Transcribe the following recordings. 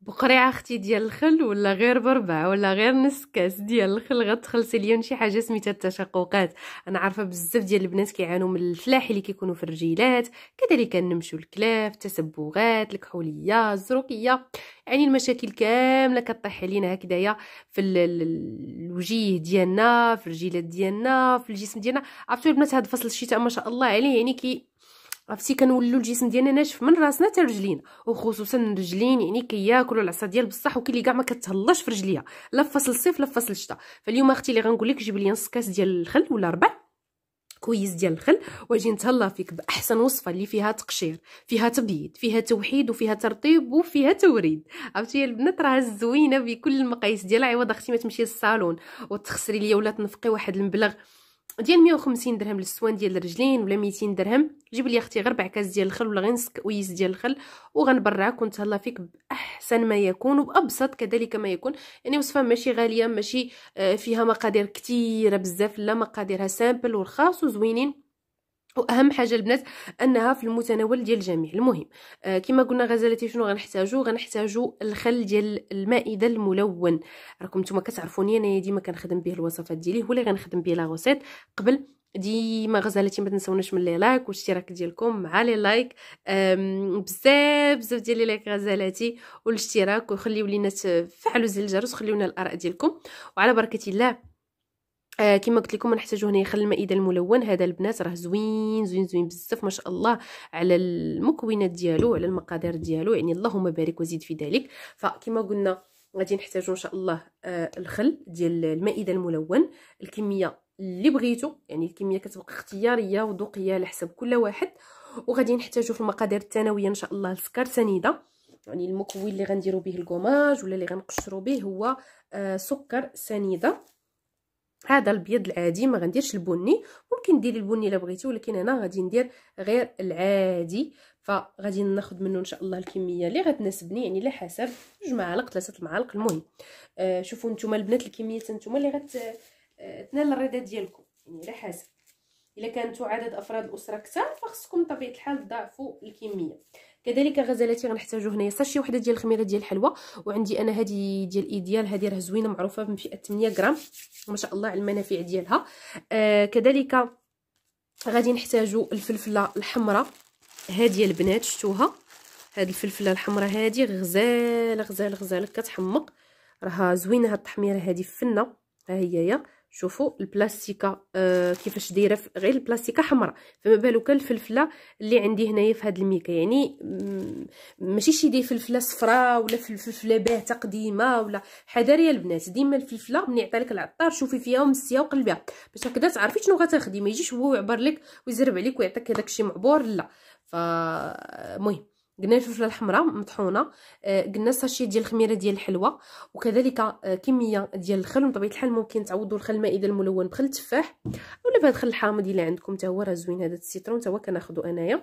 بقريعه اختي ديال الخل ولا غير بربع ولا غير نص كاس ديال الخل غتخلصي لي شي حاجه سميتها التشققات انا عارفه بزاف ديال البنات كيعانوا من الفلاح اللي كيكونوا في الرجيلات كذلك النمشو الكلاف التسبغات الكحوليه الزروكيه يعني المشاكل كامله كطيح علينا هكذايا في الوجيه ديالنا في الرجيلات ديالنا في الجسم ديالنا عرفتوا البنات هذا فصل الشتاء ما شاء الله عليه يعني كي عرفتي كنولو الجسم ديالنا ناشف من راسنا حتى رجلينا وخصوصا الرجلين يعني كياكلوا العصا ديال بصح وكاين اللي كاع ما كتهلاش في رجليها لا في فصل الصيف لا في فصل الشتاء فاليوم اختي اللي غنقول لك جيب لي نص كاس ديال الخل ولا ربع كويس ديال الخل واجي نتهلا فيك باحسن وصفه اللي فيها تقشير فيها تبييض فيها توحيد وفيها ترطيب وفيها توريد عرفتي البنات راه زوينه بكل المقاييس ديالها عوض اختي ما تمشي للصالون وتخسري ليا ولا تنفقي واحد المبلغ ديال 150 درهم للسوان ديال الرجلين ولا 200 درهم جيب لي اختي غير ربع كاس ديال الخل ولا غير نص كويس ديال الخل وغنبرعك ونتهلا فيك باحسن ما يكون وبابسط كذلك ما يكون يعني وصفه ماشي غاليه ماشي آه، فيها مقادير كثيره بزاف لا مقاديرها سامبل ورخاص وزوينين واهم حاجه البنات انها في المتناول ديال الجميع المهم آه كما قلنا غزالتي شنو غنحتاجو غنحتاجو الخل ديال المائده الملون راكم نتوما كتعرفوني انايا ديما كنخدم به الوصفات ديالي هو اللي غنخدم به لا غوسيت قبل ديما غزالتي ما تنساوناش من لي لايك والاشتراك ديالكم مع لي لايك بزاف بزاف ديال لي لايك غزالتي والاشتراك وخليو لينا تفعلوا زر الجرس وخليونا الاراء ديالكم وعلى بركه الله آه كما قلت لكم نحتاجو هنا خل المائده الملون هذا البنات راه زوين زوين زوين بزاف ما شاء الله على المكونات ديالو على المقادير ديالو يعني اللهم بارك وزيد في ذلك فكما قلنا غادي نحتاجو ان شاء الله آه الخل ديال المائده الملون الكميه اللي بغيتو يعني الكميه كتبقى اختياريه وذوقيه على حسب كل واحد وغادي نحتاجو في المقادير الثانويه ان شاء الله السكر سنيده يعني المكون اللي غنديرو به الكوماج ولا اللي غنقشرو به هو آه سكر سنيده هذا الابيض العادي ما غنديرش البني ممكن ديري البني الا بغيتي ولكن انا غادي ندير غير العادي فغادي ناخذ منه ان شاء الله الكميه اللي غتناسبني يعني على حسب جوج معالق ثلاثه المعالق المهم آه شوفوا نتوما البنات الكميه نتوما اللي غت آه تنال الرضا ديالكم يعني على حسب الا كانتوا عدد افراد الاسره كثر فخصكم بطبيعه الحال تضاعفوا الكميه كذلك غزالاتي غنحتاجو هنايا ساشي وحده ديال الخميره ديال الحلوى وعندي انا هذه ديال ايديال هذه راه زوينه معروفه من فئه 8 غرام ما شاء الله على المنافع ديالها آه كذلك غادي نحتاجو الفلفله الحمراء هذه البنات شفتوها هذه الفلفله الحمراء هذه غزاله غزاله غزاله كتحمق راها زوينه هاد التحميره هذه فنه ها هي يا شوفوا البلاستيكه آه كيفاش دايره غير البلاستيكه حمراء فما بالك الفلفله اللي عندي هنايا في هذا الميكا يعني ماشي شي دي فلفله صفراء ولا فلفله باهته قديمه ولا حذري البنات ديما الفلفله ملي يعطي لك العطار شوفي فيها ومسيها وقلبيها باش هكذا تعرفي شنو غتاخدي ما يجيش هو يعبر لك ويزرب عليك ويعطيك هذاك الشيء معبور لا فمهم قلنا الفلفله الحمراء مطحونه آه، قلنا ساشي ديال الخميره ديال الحلوى وكذلك آه، كميه ديال الخل بطبيعه الحال ممكن تعوضوا الخل المائده الملون بخل التفاح اولا بهذا الخل الحامض الا عندكم حتى هو راه زوين هذا السيترون حتى هو كناخذو انايا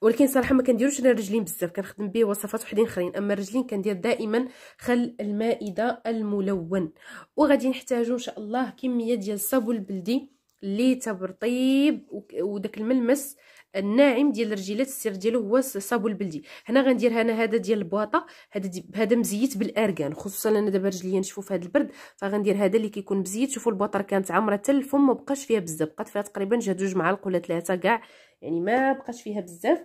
ولكن صراحه ما كنديروش انا الرجلين بزاف كنخدم به وصفات وحدين اخرين اما الرجلين كندير دائما خل المائده الملون وغادي نحتاجو ان شاء الله كميه ديال الصابون البلدي اللي تبرطيب وداك الملمس الناعم ديال الرجيلات السير ديالو هو الصابو البلدي هنا غندير انا هذا ديال البواطه هذا دي هذا مزيت بالارغان خصوصا انا دابا رجليا نشوفوا في هذا البرد فغندير هذا اللي كيكون مزيت شوفوا البواطه كانت عامره حتى الفم ما بقاش فيها بزاف بقات فيها تقريبا جوج معالق ولا ثلاثه كاع يعني ما بقاش فيها بزاف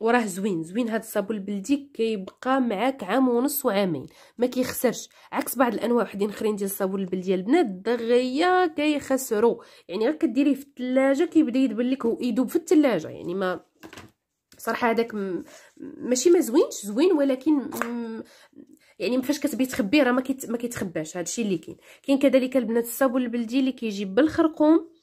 وراه زوين زوين هذا الصابون البلدي كيبقى معاك عام ونص وعامين ما كيخسرش عكس بعض الانواع وحدين اخرين ديال الصابون البلدي البنات دغيا كيخسروا يعني غير كديريه في الثلاجه كيبدا يدبل لك يذوب في الثلاجه يعني ما صراحه هذاك م... ماشي ما زوينش زوين ولكن م... يعني فاش كتبغي تخبيه راه ما كيتخباش هذا الشيء اللي كاين كاين كذلك البنات الصابون البلدي اللي كيجي بالخرقوم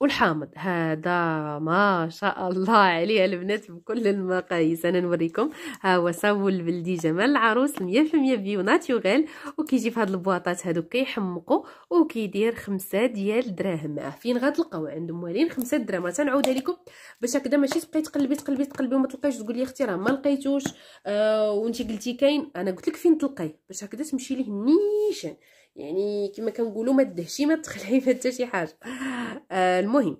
والحامض هذا ما شاء الله عليه البنات بكل المقاييس انا نوريكم ها هو صابون البلدي جمال العروس 100% بيو ناتوريل وكيجي في هاد البواطات هادو كيحمقوا وكيدير خمسة ديال دراهم فين غتلقاو عند موالين خمسة دراهم تنعاود لكم باش هكذا ماشي تبقاي تقلبي تقلبي تقلبي وما تلقايش تقولي اختي راه ما لقيتوش آه وانت قلتي كاين انا قلت لك فين تلقاي باش هكذا تمشي ليه نيشان يعني كما كنقولوا ما تدهشي ما تخلعي حتى شي حاجه آه المهم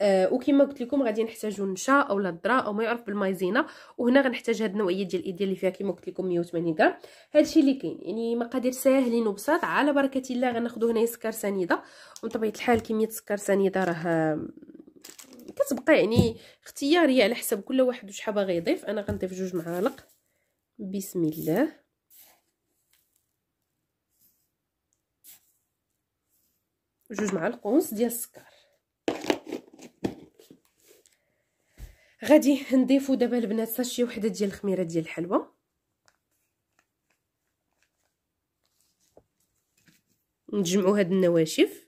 آه وكما قلت لكم غادي نحتاجو النشا اولا الذره او ما يعرف بالمايزينا وهنا غنحتاج هاد النوعيه ديال الايديا اللي فيها كما قلت لكم 180 غرام الشيء اللي كاين يعني مقادير ساهلين وبساط على بركه الله غناخذوا هنايا سكر سنيده وبطبيعه الحال كميه سكر سنيده راه آه، كتبقى يعني اختياريه على حسب كل واحد وشحال باغي يضيف انا غنضيف جوج معالق بسم الله جوج معالق ونص ديال السكر غادي نضيفو دابا البنات ساشي وحده ديال الخميره ديال الحلوى نجمعوا هاد النواشف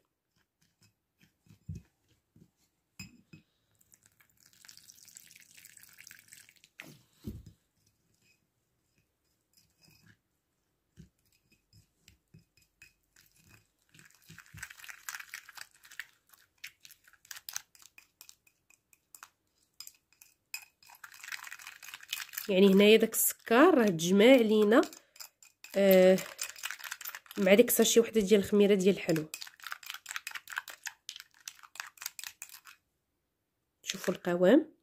يعني هنايا داك السكر راه تجمع لينا آه مع ديك ساشي وحده ديال الخميره ديال الحلو شوفوا القوام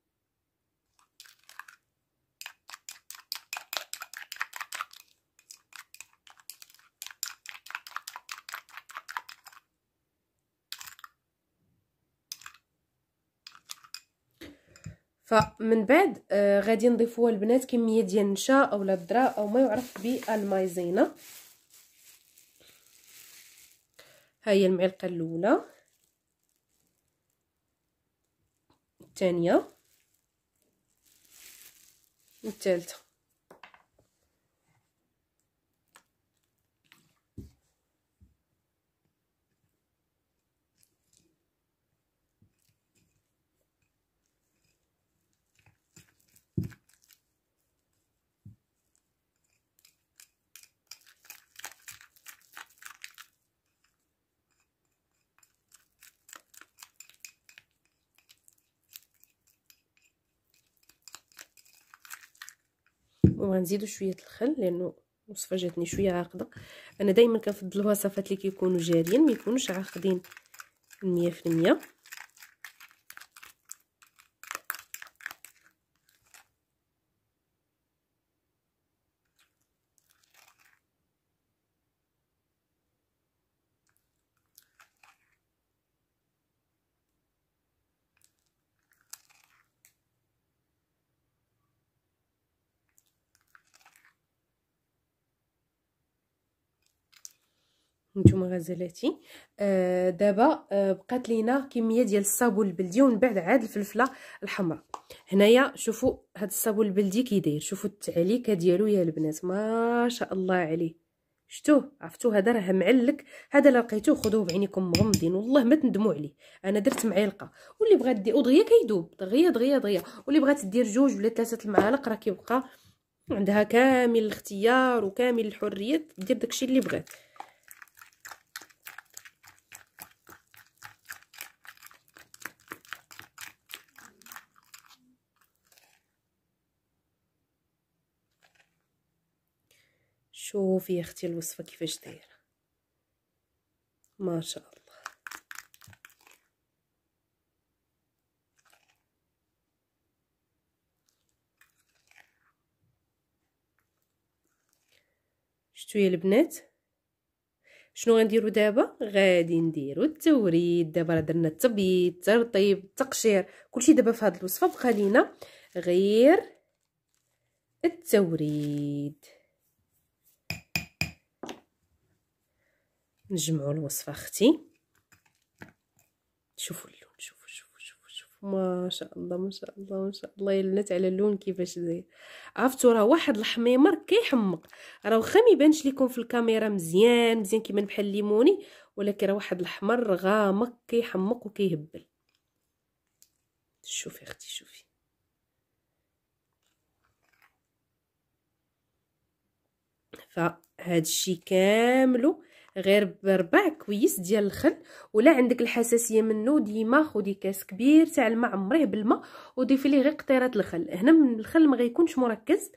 فمن بعد آه غادي نضيفوها البنات كميه ديال النشا اولا الذره او ما يعرف بالمايزينا ها هي المعلقه الاولى الثانيه والثالثه وغنزيدو شويه الخل لانه الوصفه جاتني شويه عاقده انا دائما كنفضل الوصفات اللي كيكونوا جاريين ما يكونوش عاقدين 100% نتوما غزالاتي آه دابا آه بقات لينا كميه ديال الصابون البلدي ومن بعد عاد الفلفله الحمراء هنايا شوفوا هاد الصابون البلدي كي داير شوفوا التعليكه ديالو يا البنات ما شاء الله عليه شتوه عرفتو هذا راه معلك هذا لا لقيتوه خذوه بعينيكم مغمضين والله ما تندموا عليه انا درت معلقه واللي بغات دير دغيا كيدوب دغيا دغيا دغيا واللي بغات دير جوج ولا ثلاثه المعالق راه كيبقى عندها كامل الاختيار وكامل الحريه دير داكشي اللي بغات شوفي يا اختي الوصفه كيفاش دايره ما شاء الله شتو يا البنات شنو غنديرو دابا غادي نديرو التوريد دابا راه درنا التبييض الترطيب التقشير كلشي دابا في هذه الوصفه بقى لينا غير التوريد نجمعوا الوصفه اختي شوفوا اللون شوفوا شوفوا شوفوا شوفوا ما شاء الله ما شاء الله ما شاء الله يلنت على اللون كيفاش داير عرفتوا راه واحد الحميمر كيحمق راه واخا ما يبانش لكم في الكاميرا مزيان مزيان كيما بحال الليموني ولكن راه واحد الاحمر غامق كيحمق وكيهبل شوفي اختي شوفي فهاد الشيء كاملو غير بربع كويس ديال الخل ولا عندك الحساسيه منه ديما خدي كاس كبير تاع الماء عمريه بالماء وضيفي ليه غير قطيرات الخل هنا من الخل ما غيكونش مركز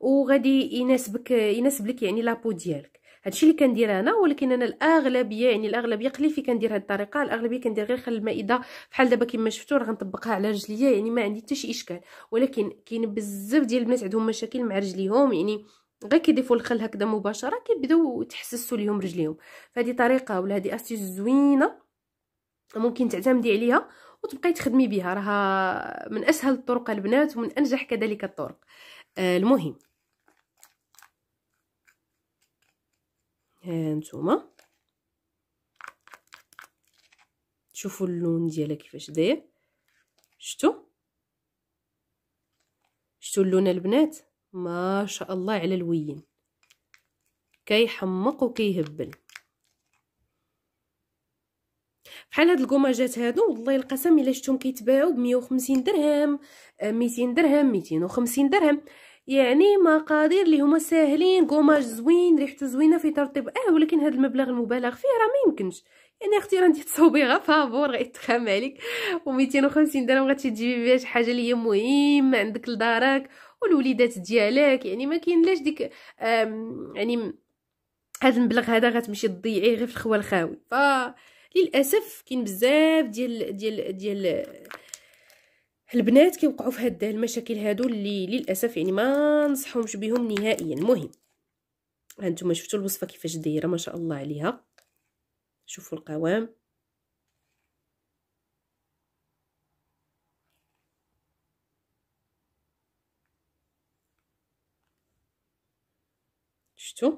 وغادي يناسبك يناسب لك يعني لابو ديالك هادشي اللي كندير انا ولكن انا الاغلبيه يعني الاغلبيه قليل كندير هاد الطريقه الاغلبيه كندير غير خل المائده بحال دابا كما شفتوا راه غنطبقها على رجليا يعني ما عندي حتى شي اشكال ولكن كاين بزاف ديال البنات عندهم مشاكل مع رجليهم يعني غير كيضيفوا الخل هكذا مباشره كيبداو تحسسوا ليهم رجليهم فهذه طريقه ولا هذه استيز زوينه ممكن تعتمدي عليها وتبقاي تخدمي بها راها من اسهل الطرق البنات ومن انجح كذلك الطرق آه المهم ها نتوما شوفوا اللون ديالها كيفاش داير شفتوا شفتوا اللون البنات ما شاء الله على الوين كيحمق وكيهبل بحال هاد القماجات هادو والله القسم الا شفتهم كيتباعوا ب 150 درهم 200 آه، درهم 250 درهم يعني مقادير اللي هما ساهلين قماش زوين ريحته زوينه في ترطيب اه ولكن هذا المبلغ المبالغ فيه راه ما يمكنش يعني اختي راه انت تصوبي غا فابور غيتخام عليك و 250 درهم غتجيبي بها شي حاجه اللي هي مهمه عندك لدارك والوليدات ديالك يعني ما كاين ديك يعني هذا المبلغ هذا غتمشي تضيعيه غير في الخوا الخاوي ف للاسف كاين بزاف ديال ديال ديال البنات كيوقعوا في هاد المشاكل هادو اللي للاسف يعني ما نصحهمش بهم نهائيا المهم هانتوما شفتوا الوصفه كيفاش دايره ما شاء الله عليها شوفوا القوام شفتوا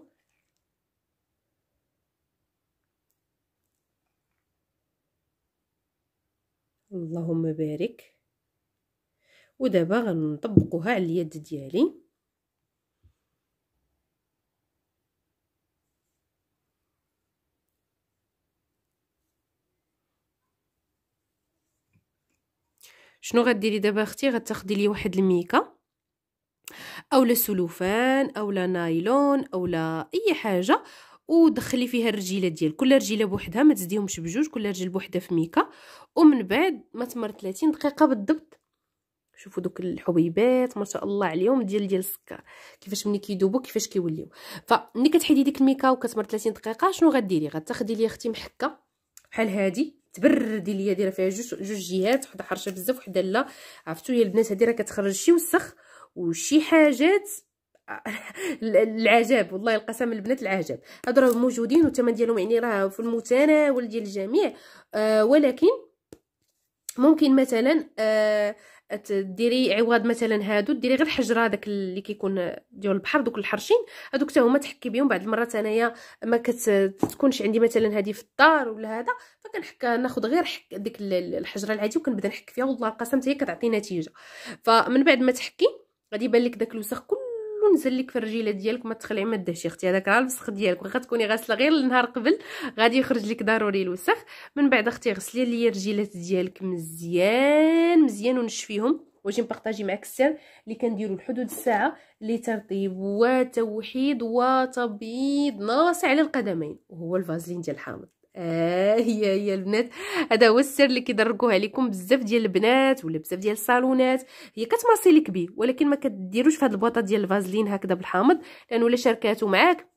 اللهم بارك ودابا غنطبقوها على اليد ديالي شنو غديري دابا اختي غتاخدي لي واحد الميكه او للسلوفان او لنايلون او لا اي حاجه ودخلي فيها الرجيله ديال كل رجيله بوحدها ما تزديهمش بجوج كل رجل بوحدها في ميكا ومن بعد ما تمر 30 دقيقه بالضبط شوفوا دوك الحبيبات ما شاء الله عليهم ديال ديال السكر كيفاش ملي كيذوبوا كيفاش كيوليو فملي كتحيدي ديك الميكا وكتمر 30 دقيقه شنو غديري غتاخدي لي اختي محكه بحال هادي تبردي ليا دايره فيها جوج جوج جهات وحده حرشه بزاف وحده لا عرفتوا يا البنات هادي راه كتخرج شي وسخ وشي حاجات العجاب والله القسم البنات العجاب هادو راه موجودين والثمن ديالهم يعني راه في المتناول ديال الجميع آه ولكن ممكن مثلا آه ديري عوض مثلا هادو ديري غير حجره داك اللي كيكون ديال البحر دوك الحرشين هادوك حتى هما تحكي بهم بعض المرات انايا ما كتكونش عندي مثلا هادي في الدار ولا هذا فكنحك ناخذ غير ديك الحجره العاديه وكنبدا نحك فيها والله القسم حتى هي كتعطي نتيجه فمن بعد ما تحكي غادي يبان لك داك الوسخ كله نزل لك في الرجيله ديالك ما تخلعي ما دهشي اختي هذاك راه الوسخ ديالك واخا تكوني غاسله غير النهار قبل غادي يخرج لك ضروري الوسخ من بعد اختي غسلي لي الرجيلات ديالك مزيان مزيان ونشفيهم واش نبارطاجي معاك السر اللي كنديرو لحدود الساعه لترطيب وتوحيد وتبييض ناصع على القدمين وهو الفازلين ديال الحامض آه هي هي البنات هذا هو السر اللي كيدركوها لكم بزاف ديال البنات ولا بزاف ديال الصالونات هي كتمارسي لك بيه ولكن ما كديروش في هاد البواطه ديال الفازلين هكذا بالحامض لانه الا شاركاتو معاك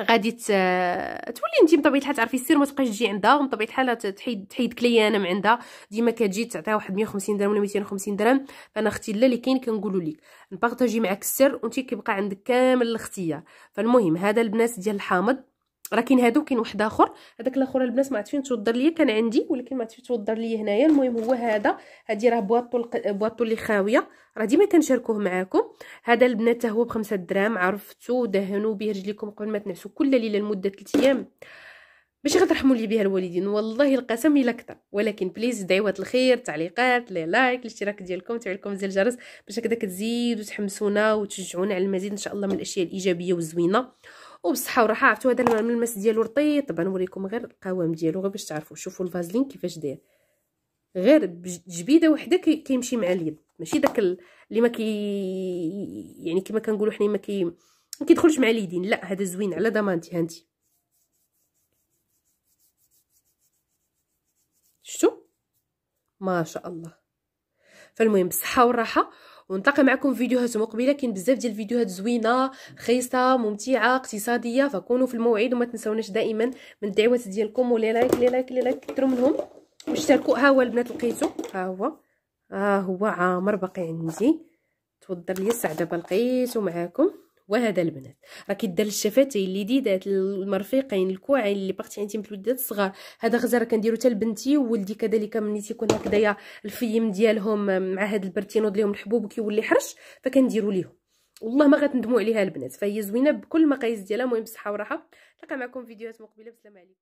غادي تولي انت بطبيعه الحال تعرفي السر ما تبقاش تجي عندها ومن طبيعه الحال تحيد تحيد كليانه من عندها ديما كتجي تعطيها واحد 150 درهم ولا 250 درهم فانا اختي لا اللي كاين كنقولوا لك نبارطاجي معاك السر وانت كيبقى عندك كامل الاختيار فالمهم هذا البنات ديال الحامض راه كاين هادو كاين واحد اخر هذاك الاخر البنات ما عرفتش فين توضر ليا كان عندي ولكن ما عرفتش فين توضر ليا هنايا المهم هو هذا هادي راه بواطو بواطو اللي خاويه راه ديما كنشاركوه معاكم هذا البنات هو بخمسة دراهم عرفتو دهنوا به رجليكم قبل ما تنعسوا كل ليله لمده 3 ايام باش غترحموا لي بها الوالدين والله القسم الا كثر ولكن بليز دعوات الخير تعليقات لي لايك الاشتراك ديالكم تفعيل لكم زر الجرس باش هكذا كتزيدوا تحمسونا وتشجعونا على المزيد ان شاء الله من الاشياء الايجابيه والزوينه وبالصحه والراحه عرفتوا هذا الملمس ديالو رطيب طبعا نوريكم غير القوام ديالو غير باش تعرفوا شوفوا الفازلين كيفاش داير غير جبيده وحده كيمشي مع اليد ماشي داك اللي ما كي يعني كما كنقولوا حنا ما كي كيدخلش مع اليدين لا هذا زوين على ضمانتي هانتي شتو ما شاء الله فالمهم بالصحه والراحه ونتلاقي معكم في فيديوهات مقبله كاين بزاف ديال الفيديوهات زوينه رخيصه ممتعه اقتصاديه فكونوا في الموعد وما تنساوناش دائما من الدعوات ديالكم ولي لايك لي لايك لي لايك كثروا منهم واشتركوا ها هو البنات لقيتو ها هو ها هو عامر باقي عندي توضر لي السعده لقيتو معاكم وهذا البنات راكي دار الشفتين اللي ديدات المرفيقين الكوعين اللي باغتي انت متولدات الصغار هذا غزا راه كنديرو حتى لبنتي وولدي كذلك ملي تيكون هكذايا الفيم ديالهم مع هاد البرتينود ليهم الحبوب وكيولي حرش فكنديرو ليهم والله ما غتندموا عليها البنات فهي زوينه بكل المقاييس ديالها المهم بالصحه وراحه نلقى معكم فيديوهات مقبله بسلام عليكم